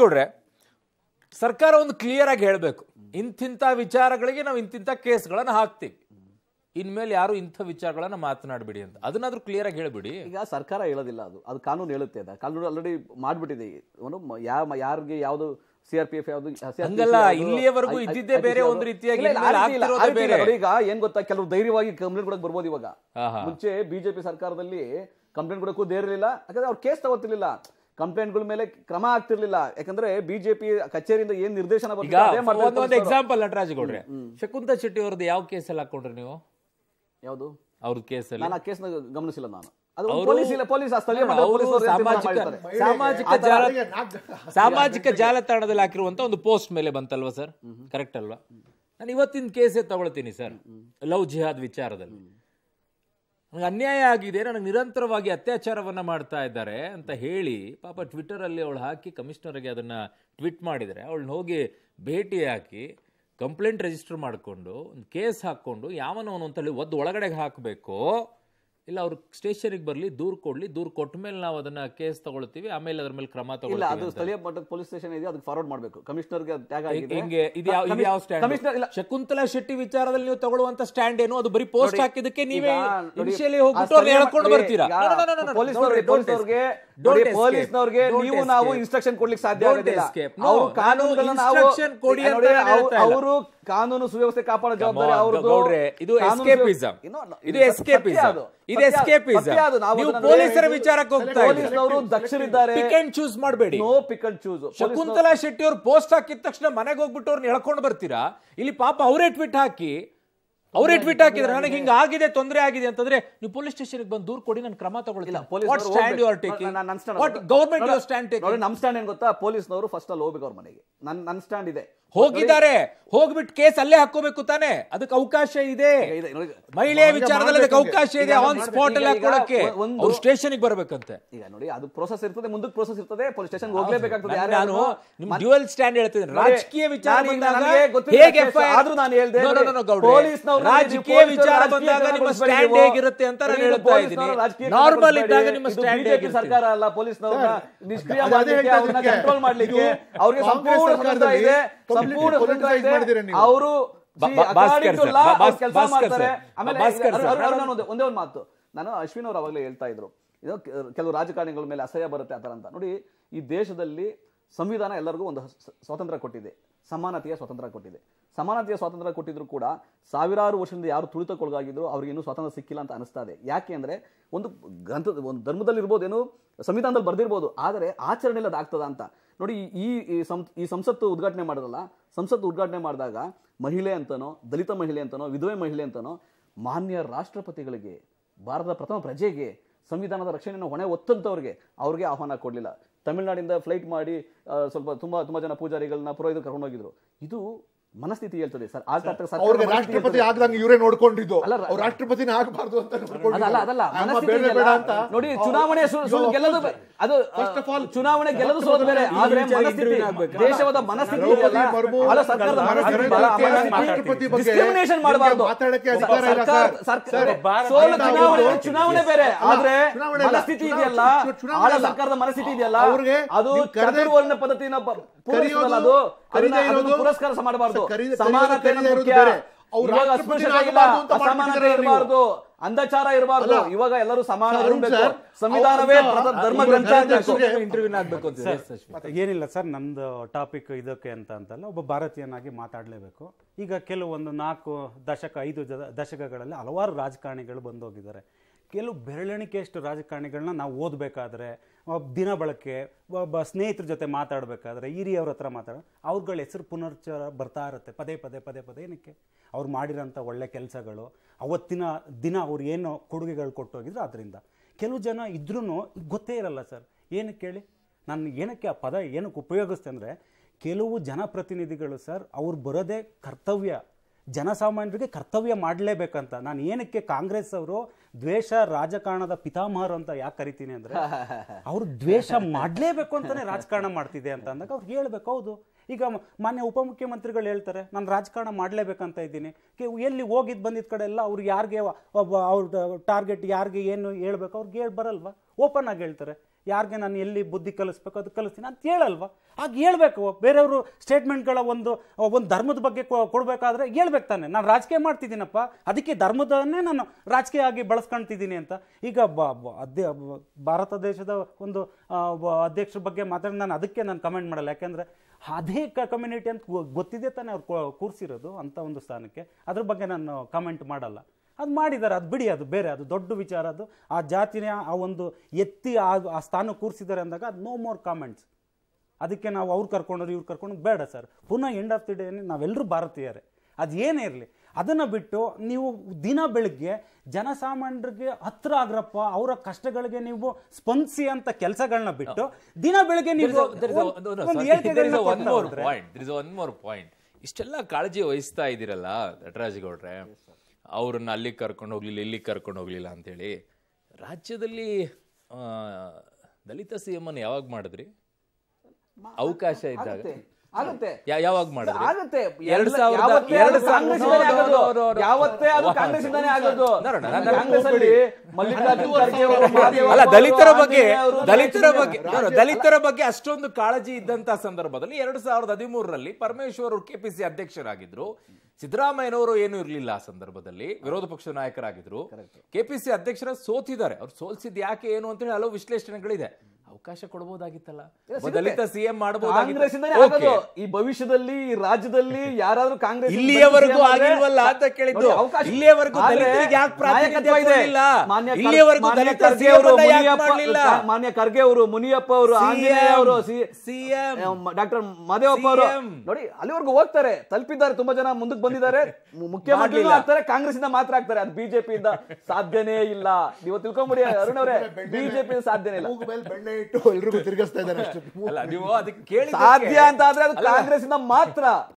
ಗೌಡ್ರೆ ಸರ್ಕಾರ ಒಂದು ಕ್ಲಿಯರ್ ಆಗಿ ಹೇಳಬೇಕು ಇಂತಿಂಥ ವಿಚಾರಗಳಿಗೆ ನಾವು ಇಂತಿಂಥ ಕೇಸ್ಗಳನ್ನು ಹಾಕ್ತೀವಿ ಇನ್ಮೇಲೆ ಯಾರು ಇಂಥ ವಿಚಾರಗಳನ್ನ ಮಾತನಾಡಬಿಡಿ ಅಂತ ಅದನ್ನಾದ್ರೂ ಕ್ಲಿಯರ್ ಆಗಿ ಹೇಳ್ಬಿಡಿ ಈಗ ಸರ್ಕಾರ ಹೇಳೋದಿಲ್ಲ ಅದು ಅದು ಕಾನೂನು ಹೇಳುತ್ತೆ ಅದ ಕಾನೂನು ಆಲ್ರೆಡಿ ಮಾಡಿಬಿಟ್ಟಿದೆ ಅವನು ಯಾವ ಯಾರಿಗೆ ಯಾವುದು ಸಿ ಆರ್ ಪಿ ಎಫ್ ಯಾವ್ದು ಹಂಗಲ್ಲ ಇಲ್ಲಿಯವರೆಗೂ ಇದ್ದಿದ್ದೇ ಬೇರೆ ಒಂದು ರೀತಿಯಾಗಿ ಈಗ ಏನ್ ಗೊತ್ತಾ ಕೆಲವರು ಧೈರ್ಯವಾಗಿ ಕಂಪ್ಲೇಂಟ್ ಕೊಡಕ್ ಬರ್ಬೋದು ಇವಾಗ ಮುಂಚೆ ಬಿಜೆಪಿ ಸರ್ಕಾರದಲ್ಲಿ ಕಂಪ್ಲೇಂಟ್ ಕೊಡಕ್ಕೂ ಧೈರ್ಯ ಯಾಕಂದ್ರೆ ಅವ್ರು ಕೇಸ್ ತಗೋತಿರ್ಲಿಲ್ಲ ಕಂಪ್ಲೇಂಟ್ಗಳ ಮೇಲೆ ಕ್ರಮ ಆಗ್ತಿರ್ಲಿಲ್ಲ ಯಾಕಂದ್ರೆ ಬಿಜೆಪಿ ಕಚೇರಿಯಿಂದ ಏನ್ ನಿರ್ದೇಶನ ಎಕ್ಸಾಂಪಲ್ ನಟರಾಜ್ ಗೌಡ್ರೆ ಶಕುಂತ ಶೆಟ್ಟಿ ಅವ್ರದ್ದು ಯಾವ ಎಲ್ಲ ಹಾಕೊಂಡ್ರಿ ನೀವು ಯಾವುದು ಅವ್ರದ್ದು ಕೇಸಲ್ಲಿ ನಾನು ಆ ಗಮನಿಸಿಲ್ಲ ನಾನು ಸಾಮಾಜಿಕ ಜಾಲತಾಣದಲ್ಲಿ ಹಾಕಿರುವಂತ ಒಂದು ಪೋಸ್ಟ್ ಮೇಲೆ ಬಂತಲ್ವಾ ಸರ್ ಕರೆಕ್ಟ್ ಅಲ್ವಾ ನಾನು ಇವತ್ತಿನ ಕೇಸೇ ತಗೊಳ್ತೀನಿ ಸರ್ ಲವ್ ಜಿಹಾದ್ ವಿಚಾರದಲ್ಲಿ ನನಗೆ ಅನ್ಯಾಯ ಆಗಿದೆ ನನಗೆ ನಿರಂತರವಾಗಿ ಅತ್ಯಾಚಾರವನ್ನು ಮಾಡ್ತಾ ಇದ್ದಾರೆ ಅಂತ ಹೇಳಿ ಪಾಪ ಟ್ವಿಟ್ಟರಲ್ಲಿ ಅವಳು ಹಾಕಿ ಕಮಿಷನರ್ಗೆ ಅದನ್ನು ಟ್ವಿಟ್ ಮಾಡಿದರೆ ಅವಳನ್ನ ಹೋಗಿ ಭೇಟಿ ಹಾಕಿ ಕಂಪ್ಲೇಂಟ್ ರಿಜಿಸ್ಟರ್ ಮಾಡಿಕೊಂಡು ಒಂದು ಕೇಸ್ ಹಾಕ್ಕೊಂಡು ಯಾವನವನು ಅಂತೇಳಿ ಒದ್ದು ಒಳಗಡೆಗೆ ಹಾಕಬೇಕು ಇಲ್ಲ ಅವ್ರು ಸ್ಟೇಷನಿಗೆ ಬರಲಿ ದೂರು ಕೊಡಲಿ ದೂರು ಕೊಟ್ಟ ಮೇಲೆ ನಾವು ಅದನ್ನ ಕೇಸ್ ತಗೊಳ್ತೀವಿ ಆಮೇಲೆ ಅದ್ರ ಮೇಲೆ ಕ್ರಮ ತಗೊಳ್ಳಿ ಅದು ಸ್ಥಳೀಯ ಮಟ್ಟದ ಪೊಲೀಸ್ ಸ್ಟೇಷನ್ ಇದೆ ಅದಕ್ಕೆ ಫಾರ್ವರ್ಡ್ ಮಾಡಬೇಕು ಕಮಿಷನರ್ಗೆ ಟ್ಯಾಗ್ ಆಗಿದೆ ಹಿಂಗೆ ಇದು ಯಾವ ಇದು ಯಾವ ಸ್ಟ್ಯಾಂಡ್ ಇಲ್ಲ ಶಕುಂತಲಾ ಶೆಟ್ಟಿ ವಿಚಾರದಲ್ಲಿ ನೀವು ತಗೊಳ್ಳುವಂತ ಸ್ಟ್ಯಾಂಡ್ ಏನು ಅದು ಬರಿ ಪೋಸ್ಟ್ ಹಾಕಿದಕ್ಕೆ ನೀವೇ ಇನಿಷಿಯಲಿ ಹೋಗ್ಬಿಟ್ಟು ಅಲ್ಲಿ ಹೇಳ್ಕೊಂಡು ಬರ್ತೀರಾ ಪೊಲೀಸ್ನವರಿಗೆ ಪೊಲೀಸ್ನವರಿಗೆ ನೀವು ನಾವು ಇನ್ಸ್ಟ್ರಕ್ಷನ್ ಕೊಡ್ಲಿಕ್ಕೆ ಸಾಧ್ಯ ಆಗೋದಿಲ್ಲ ಅವರು ಕೊಡಿ ಅಂತ ಅವರು ಕಾನೂನು ಸುವ್ಯವಸ್ಥೆ ಕಾಪಾಡೋ ಜವಾಬ್ದಾರಿ ಅವ್ರದ್ದು ಇದು ಎಸ್ಕೇಪಿಸಂ ಇದು ಎಸ್ಕೇಪಿಸಂ ಇದು ಎಸ್ಕೇಪಿಸಂ ನೀವು ಪೊಲೀಸರ ವಿಚಾರಕ್ಕೆ ಹೋಗ್ತಾ ಪೊಲೀಸ್ನವರು ದಕ್ಷರಿದ್ದಾರೆ ಪಿಕ್ ಅಂಡ್ ಚೂಸ್ ಮಾಡಬೇಡಿ no pick and choose Shakuntala Shetty ಅವರು ಪೋಸ್ಟ್ ಹಾಕಿದ ತಕ್ಷಣ ಮನೆಗೆ ಹೋಗ್ಬಿಟ್ಟು ಅವ್ರನ್ನ ಎಳ್ಕೊಂಡು ಬರ್ತೀರಾ ಇಲ್ಲಿ ಪಾಪ ಅವರೇ ಟ್ವಿಟ್ ಹಾಕಿ ಅವರೇ ಟ್ವೀಟ್ ಹಾಕಿದ್ರೆ ನನಗೆ ಹಿಂಗ ಆಗಿದೆ ತೊಂದರೆ ಆಗಿದೆ ಅಂತಂದ್ರೆ ನೀವು ಪೊಲೀಸ್ ಸ್ಟೇಷನ್ಗೆ ಬಂದು ದೂರು ಕೊಡಿ ನಾನು ಕ್ರಮ ತಗೊಳ್ಳಿಲ್ಲ what stand you taking what government stand ನಮ್ಮ ಸ್ಟ್ಯಾಂಡ್ ಏನು ಗೊತ್ತಾ ಪೊಲೀಸ್ನವರು ಫಸ್ಟ್ ಅಲ್ಲಿ ಹೋಗ್ಬೇಕು ಅವ್ರ ಮನೆಗೆ ನನ್ನ ನನ್ ಸ್ಟ್ಯಾಂಡ್ ಇದೆ ಹೋಗಿದ್ದಾರೆ ಹೋಗ್ಬಿಟ್ಟು ಕೇಸ್ ಅಲ್ಲೇ ಹಾಕೋಬೇಕು ತಾನೆ ಅದಕ್ಕೆ ಅವಕಾಶ ಇದೆ ಮಹಿಳೆಯ ವಿಚಾರದಲ್ಲಿ ಅದಕ್ಕೆ ಅವಕಾಶ ಇದೆ ಆನ್ ಸ್ಪಾಟ್ ಅಲ್ಲಿ ಹಾಕೋಳಕ್ಕೆ ಒಂದು ಸ್ಟೇಷನ್ ಬರಬೇಕಂತೆ ಈಗ ನೋಡಿ ಅದು ಪ್ರೋಸೆಸ್ ಇರ್ತದೆ ಮುಂದಕ್ಕೆ ಪ್ರೋಸೆಸ್ ಇರ್ತದೆ ಪೊಲೀಸ್ ಸ್ಟೇಷನ್ ಹೋಗ್ಲೇಬೇಕಾಗ್ತದೆ ನಾನು ನಿಮ್ ಡ್ಯುಯಲ್ ಸ್ಟ್ಯಾಂಡ್ ಹೇಳ್ತಿದ್ದೀನಿ ರಾಜಕೀಯ ವಿಚಾರ ಹೇಗೆ ಆದ್ರೂ ನಾನು ಹೇಳಿದೆ ಪೊಲೀಸ್ನವರು ರಾಜಕೀಯ ವಿಚಾರ ಬಂದಾಗ ನಿಮ್ಮ ಸ್ಟ್ಯಾಂಡ್ ಹೇಗಿರುತ್ತೆ ಅಂತ ನಾನು ಹೇಳ್ತಾ ಇದ್ದೀನಿ ನಾರ್ಮಲ್ ಇದ್ದಾಗ ನಿಮ್ಮ ಸ್ಟ್ಯಾಂಡ್ ಹೇಗೆ ಸರ್ಕಾರ ಅಲ್ಲ ಪೊಲೀಸ್ ನಿಷ್ಕ್ರಿಯ ಮಾಡಲಿಕ್ಕೆ ಕಂಟ್ರೋಲ್ ಮಾಡ್ಲಿಕ್ಕೆ ಅವರಿಗೆ ಸಂಪೂರ್ಣ ಸ್ವತಂತ್ರ ಇದೆ ಸಂಪೂರ್ಣ ಸ್ವತಂತ್ರ ಇದೆ ಅವರು ಒಂದೇ ಒಂದು ಮಾತು ನಾನು ಅಶ್ವಿನ್ ಅವರು ಅವಾಗಲೇ ಹೇಳ್ತಾ ಇದ್ರು ಇದು ಕೆಲವು ರಾಜಕಾರಣಿಗಳ ಮೇಲೆ ಅಸಹ್ಯ ಬರುತ್ತೆ ಆ ಅಂತ ನೋಡಿ ಈ ದೇಶದಲ್ಲಿ ಸಂವಿಧಾನ ಎಲ್ಲರಿಗೂ ಒಂದು ಸ್ವಾತಂತ್ರ್ಯ ಕೊಟ್ಟಿದೆ ಸಮಾನತೆಯ ಸ್ವಾತಂತ್ರ್ಯ ಕೊಟ್ಟಿದೆ ಸಮಾನತೆಯ ಸ್ವಾತಂತ್ರ್ಯ ಕೊಟ್ಟಿದ್ರು ಕೂಡ ಸಾವಿರಾರು ವರ್ಷದಿಂದ ಯಾರು ತುಳಿತಕ್ಕೊಳಗಾಗಿದ್ರು ಅವ್ರಿಗೆ ಇನ್ನೂ ಸ್ವಾತಂತ್ರ್ಯ ಸಿಕ್ಕಿಲ್ಲ ಅಂತ ಅನಿಸ್ತಾ ಇದೆ ಯಾಕೆ ಅಂದರೆ ಒಂದು ಗ್ರಂಥದ ಒಂದು ಧರ್ಮದಲ್ಲಿ ಇರ್ಬೋದೇನು ಸಂವಿಧಾನದಲ್ಲಿ ಬರೆದಿರ್ಬೋದು ಆದರೆ ಆಚರಣೆ ಇಲ್ಲದಾಗ್ತದ ಅಂತ ನೋಡಿ ಈ ಸಂ ಈ ಸಂಸತ್ತು ಉದ್ಘಾಟನೆ ಮಾಡಿದ್ರಲ್ಲ ಸಂಸತ್ತು ಉದ್ಘಾಟನೆ ಮಾಡಿದಾಗ ಮಹಿಳೆ ಅಂತನೋ ದಲಿತ ಮಹಿಳೆ ಅಂತನೋ ವಿಧವೆ ಮಹಿಳೆ ಅಂತನೋ ಮಾನ್ಯ ರಾಷ್ಟ್ರಪತಿಗಳಿಗೆ ಭಾರತದ ಪ್ರಥಮ ಪ್ರಜೆಗೆ ಸಂವಿಧಾನದ ರಕ್ಷಣೆಯನ್ನು ಹೊಣೆ ಒತ್ತಂತವ್ರಿಗೆ ಅವ್ರಿಗೆ ಆಹ್ವಾನ ಕೊಡಲಿಲ್ಲ ತಮಿಳುನಾಡಿಂದ ಫ್ಲೈಟ್ ಮಾಡಿ ಸ್ವಲ್ಪ ತುಂಬ ತುಂಬ ಜನ ಪೂಜಾರಿಗಳನ್ನ ಪುರೋಹಿತರು ಕರ್ಕೊಂಡೋಗಿದ್ರು ಇದು ಮನಸ್ಥಿತಿ ಹೇಳ್ತದೆ ಸರ್ ಸರ್ ರಾಷ್ಟ್ರಪತಿ ಆಗದಂಗೆ ಇವರೇ ನೋಡ್ಕೊಂಡಿದ್ದು ಅಲ್ಲ ರಾಷ್ಟ್ರಪತಿನ ಆಗಬಾರ್ದು ಅಂತ ಅಲ್ಲ ಅದಲ್ಲ ನೋಡಿ ಚುನಾವಣೆ ಗೆಲ್ಲದು ಅದು ಫಸ್ಟ್ ಆಫ್ ಆಲ್ ಚುನಾವಣೆ ಗೆಲ್ಲದು ಸೋದ ಮೇಲೆ ಆದ್ರೆ ಮನಸ್ಥಿತಿ ದೇಶವಾದ ಮನಸ್ಥಿತಿ ಡಿಸ್ಕ್ರಿಮಿನೇಷನ್ ಮಾಡಬಾರ್ದು ಸೋಲು ಚುನಾವಣೆ ಚುನಾವಣೆ ಬೇರೆ ಆದ್ರೆ ಮನಸ್ಥಿತಿ ಇದೆಯಲ್ಲ ಆಳ ಸರ್ಕಾರದ ಮನಸ್ಥಿತಿ ಇದೆಯಲ್ಲ ಅದು ಕರೆದಿರುವ ಪದ್ಧತಿಯನ್ನ ಪೂರೈಸಲ್ಲ ಅದು ಪುರಸ್ಕಾರ ಮಾಡಬಾರ್ದು ಇರಬಾರದು ಸಮಾನತೆ ಇರಬಾರದು ಇವಾಗ ಇರಬಾರ್ದು ಇವಾಗ ಎಲ್ಲರೂ ಸಮಾನ ಸಂವಿಧಾನವೇ ಧರ್ಮ ಗ್ರಂಥ ಇಂಟರ್ವ್ಯೂನ ಆಗ್ಬೇಕು ಏನಿಲ್ಲ ಸರ್ ನಮ್ದು ಟಾಪಿಕ್ ಇದಕ್ಕೆ ಅಂತ ಅಂತಲ್ಲ ಒಬ್ಬ ಭಾರತೀಯನಾಗಿ ಮಾತಾಡಲೇಬೇಕು ಈಗ ಕೆಲವೊಂದು ನಾಲ್ಕು ದಶಕ ಐದು ದಶಕಗಳಲ್ಲಿ ಹಲವಾರು ರಾಜಕಾರಣಿಗಳು ಹೋಗಿದ್ದಾರೆ ಕೆಲವು ಬೆರಳೆಣಿಕೆಯಷ್ಟು ರಾಜಕಾರಣಿಗಳನ್ನ ನಾವು ಓದಬೇಕಾದ್ರೆ ದಿನ ಬಳಕೆ ಒಬ್ಬ ಸ್ನೇಹಿತರ ಜೊತೆ ಮಾತಾಡಬೇಕಾದ್ರೆ ಅವ್ರ ಹತ್ರ ಮಾತಾಡ ಅವ್ರುಗಳ ಹೆಸರು ಪುನರುಚ್ಚಾರ ಬರ್ತಾ ಇರುತ್ತೆ ಪದೇ ಪದೇ ಪದೇ ಪದೇ ಏನಕ್ಕೆ ಅವ್ರು ಮಾಡಿರೋಂಥ ಒಳ್ಳೆ ಕೆಲಸಗಳು ಅವತ್ತಿನ ದಿನ ಅವ್ರು ಏನೋ ಕೊಡುಗೆಗಳು ಕೊಟ್ಟೋಗಿದ್ರು ಅದರಿಂದ ಕೆಲವು ಜನ ಇದ್ರೂ ಗೊತ್ತೇ ಇರಲ್ಲ ಸರ್ ಏನಕ್ಕೆ ಕೇಳಿ ನಾನು ಏನಕ್ಕೆ ಆ ಪದ ಏನಕ್ಕೆ ಅಂದರೆ ಕೆಲವು ಜನಪ್ರತಿನಿಧಿಗಳು ಸರ್ ಅವ್ರು ಬರೋದೇ ಕರ್ತವ್ಯ ಜನಸಾಮಾನ್ಯರಿಗೆ ಕರ್ತವ್ಯ ಮಾಡಲೇಬೇಕಂತ ನಾನು ಏನಕ್ಕೆ ಕಾಂಗ್ರೆಸ್ ಅವರು ದ್ವೇಷ ರಾಜಕಾರಣದ ಪಿತಾಮಹರು ಅಂತ ಯಾಕೆ ಕರಿತೀನಿ ಅಂದರೆ ಅವರು ದ್ವೇಷ ಮಾಡಲೇಬೇಕು ಅಂತಲೇ ರಾಜಕಾರಣ ಮಾಡ್ತಿದೆ ಅಂತ ಅಂದಾಗ ಅವ್ರು ಹೇಳ್ಬೇಕು ಹೌದು ಈಗ ಮಾನ್ಯ ಉಪಮುಖ್ಯಮಂತ್ರಿಗಳು ಹೇಳ್ತಾರೆ ನಾನು ರಾಜಕಾರಣ ಮಾಡಲೇಬೇಕಂತ ಇದ್ದೀನಿ ಎಲ್ಲಿ ಹೋಗಿದ್ದು ಬಂದಿದ್ದ ಕಡೆ ಎಲ್ಲ ಅವ್ರಿಗೆ ಯಾರಿಗೆ ಅವ್ರ ಟಾರ್ಗೆಟ್ ಯಾರಿಗೆ ಏನು ಹೇಳ್ಬೇಕು ಅವ್ರಿಗೆ ಹೇಳಿ ಬರಲ್ವಾ ಓಪನ್ ಆಗಿ ಹೇಳ್ತಾರೆ ಯಾರಿಗೆ ನಾನು ಎಲ್ಲಿ ಬುದ್ಧಿ ಕಲಿಸ್ಬೇಕು ಅದು ಕಲಿಸ್ತೀನಿ ಅಂತ ಹೇಳಲ್ವ ಹಾಗೆ ಹೇಳ್ಬೇಕು ಬೇರೆಯವರು ಸ್ಟೇಟ್ಮೆಂಟ್ಗಳ ಒಂದು ಒಂದು ಧರ್ಮದ ಬಗ್ಗೆ ಕೊಡಬೇಕಾದ್ರೆ ಹೇಳ್ಬೇಕು ತಾನೆ ನಾನು ರಾಜಕೀಯ ಮಾಡ್ತಿದ್ದೀನಪ್ಪ ಅದಕ್ಕೆ ಧರ್ಮದನ್ನೇ ನಾನು ರಾಜಕೀಯ ಆಗಿ ಬಳಸ್ಕೊಳ್ತಿದ್ದೀನಿ ಅಂತ ಈಗ ಬ ಭಾರತ ದೇಶದ ಒಂದು ಅಧ್ಯಕ್ಷರ ಬಗ್ಗೆ ಮಾತಾಡಿ ನಾನು ಅದಕ್ಕೆ ನಾನು ಕಮೆಂಟ್ ಮಾಡಲ್ಲ ಯಾಕೆಂದರೆ ಅದೇ ಕಮ್ಯುನಿಟಿ ಅಂತ ಗೊತ್ತಿದೆ ತಾನೆ ಅವ್ರು ಕೂರಿಸಿರೋದು ಅಂಥ ಒಂದು ಸ್ಥಾನಕ್ಕೆ ಅದ್ರ ಬಗ್ಗೆ ನಾನು ಕಮೆಂಟ್ ಮಾಡಲ್ಲ ಅದು ಮಾಡಿದ್ದಾರೆ ಅದು ಬಿಡಿ ಅದು ಬೇರೆ ಅದು ದೊಡ್ಡ ವಿಚಾರ ಅದು ಆ ಜಾತಿನ ಆ ಒಂದು ಎತ್ತಿ ಆ ಆ ಸ್ಥಾನ ಕೂರಿಸಿದ್ದಾರೆ ಅಂದಾಗ ಅದು ನೋ ಮೋರ್ ಕಾಮೆಂಟ್ಸ್ ಅದಕ್ಕೆ ನಾವು ಅವ್ರು ಕರ್ಕೊಂಡ್ರು ಇವ್ರು ಕರ್ಕೊಂಡು ಬೇಡ ಸರ್ ಪುನಃ ಎಂಡ್ ಆಫ್ ದಿ ಡೇ ನಾವೆಲ್ಲರೂ ಭಾರತೀಯರೇ ಅದು ಏನೇ ಇರಲಿ ಅದನ್ನು ಬಿಟ್ಟು ನೀವು ದಿನ ಬೆಳಗ್ಗೆ ಜನಸಾಮಾನ್ಯರಿಗೆ ಹತ್ರ ಆಗ್ರಪ್ಪ ಅವರ ಕಷ್ಟಗಳಿಗೆ ನೀವು ಸ್ಪಂದಿಸಿ ಅಂತ ಕೆಲಸಗಳನ್ನ ಬಿಟ್ಟು ದಿನ ಬೆಳಗ್ಗೆ ನೀವು ಇಷ್ಟೆಲ್ಲ ಕಾಳಜಿ ವಹಿಸ್ತಾ ಇದ್ದೀರಲ್ಲ ನಟರಾಜ್ ಗೌಡ್ರೆ ಅವ್ರನ್ನ ಅಲ್ಲಿಗೆ ಕರ್ಕೊಂಡು ಹೋಗ್ಲಿಲ್ಲ ಇಲ್ಲಿಗೆ ಕರ್ಕೊಂಡು ಹೋಗಲಿಲ್ಲ ಅಂಥೇಳಿ ರಾಜ್ಯದಲ್ಲಿ ದಲಿತ ಸಿ ಅನ್ನು ಯಾವಾಗ ಮಾಡಿದ್ರಿ ಅವಕಾಶ ಇದ್ದಾಗ ಆಗುತ್ತೆ ಯಾವಾಗ ಯಾವತ್ತೇ ಅದು ಅಲ್ಲ ದಲಿತರ ಬಗ್ಗೆ ದಲಿತರ ಬಗ್ಗೆ ದಲಿತರ ಬಗ್ಗೆ ಅಷ್ಟೊಂದು ಕಾಳಜಿ ಇದ್ದಂತ ಸಂದರ್ಭದಲ್ಲಿ ಎರಡ್ ಸಾವಿರದ ಹದಿಮೂರರಲ್ಲಿ ಪರಮೇಶ್ವರ್ ಅವರು ಕೆಪಿಸಿ ಅಧ್ಯಕ್ಷರಾಗಿದ್ರು ಸಿದ್ದರಾಮಯ್ಯನವರು ಏನು ಇರಲಿಲ್ಲ ಆ ಸಂದರ್ಭದಲ್ಲಿ ವಿರೋಧ ಪಕ್ಷದ ನಾಯಕರಾಗಿದ್ರು ಕೆಪಿಸಿ ಅಧ್ಯಕ್ಷರ ಸೋತಿದ್ದಾರೆ ಅವ್ರು ಸೋಲ್ಸಿದ್ ಯಾಕೆ ಏನು ಅಂತ ಹೇಳಿ ಹಲವು ವಿಶ್ಲೇಷಣೆಗಳಿದೆ ಅವಕಾಶ ಕೊಡಬಹುದಾಗಿತ್ತಲ್ಲ ದಲಿತ ಸಿಎಂ ಮಾಡಬಹುದು ಈ ಭವಿಷ್ಯದಲ್ಲಿ ರಾಜ್ಯದಲ್ಲಿ ಯಾರಾದ್ರೂ ಕಾಂಗ್ರೆಸ್ ಇಲ್ಲಿಯವರೆಗೂ ಆಗಿಲ್ವಲ್ಲ ಅಂತ ಕೇಳಿದ್ದು ಇಲ್ಲಿಯವರೆಗೂ ದಲಿತರಿಗೆ ಯಾಕೆ ಪ್ರಾಧಾನ್ಯತೆ ಇಲ್ಲ ಇಲ್ಲಿಯವರೆಗೂ ದಲಿತ ಮಾನ್ಯ ಖರ್ಗೆ ಅವರು ಮುನಿಯಪ್ಪ ಅವರು ಆಂಜನೇಯ ಸಿಎಂ ಡಾಕ್ಟರ್ ಮಾದೇವಪ್ಪ ಅವರು ನೋಡಿ ಅಲ್ಲಿವರೆಗೂ ಹೋಗ್ತಾರೆ ತಲುಪಿದ್ದಾರೆ ತುಂಬಾ ಜನ ಮುಂದಕ್ಕೆ ಬಂದಿದ್ದಾರೆ ಮುಖ್ಯಮಂತ್ರಿ ಆಗ್ತಾರೆ ಕಾಂಗ್ರೆಸ್ ಇಂದ ಮಾತ್ರ ಆಗ್ತಾರೆ ಅದು ಬಿಜೆಪಿ ಇಂದ ಸಾಧ್ಯನೇ ಇಲ್ಲ ನೀವು ತಿಳ್ಕೊಂಬಿಡಿ ಅರುಣ್ ಅವರೇ ಬಿಜೆಪಿ ಸಾಧ್ಯನೇ ಇಲ್ಲ ಇಟ್ಟು ಎಲ್ರಿಗೂ ತಿರುಗಿಸ್ತಾ ಇದ್ದಾರೆ ಅಲ್ಲ ಅದಕ್ಕೆ ಸಾಧ್ಯ ಅಂತ ಆದ್ರೆ ಅದು ಕಾಂಗ್ರೆಸ್ ಮಾತ್ರ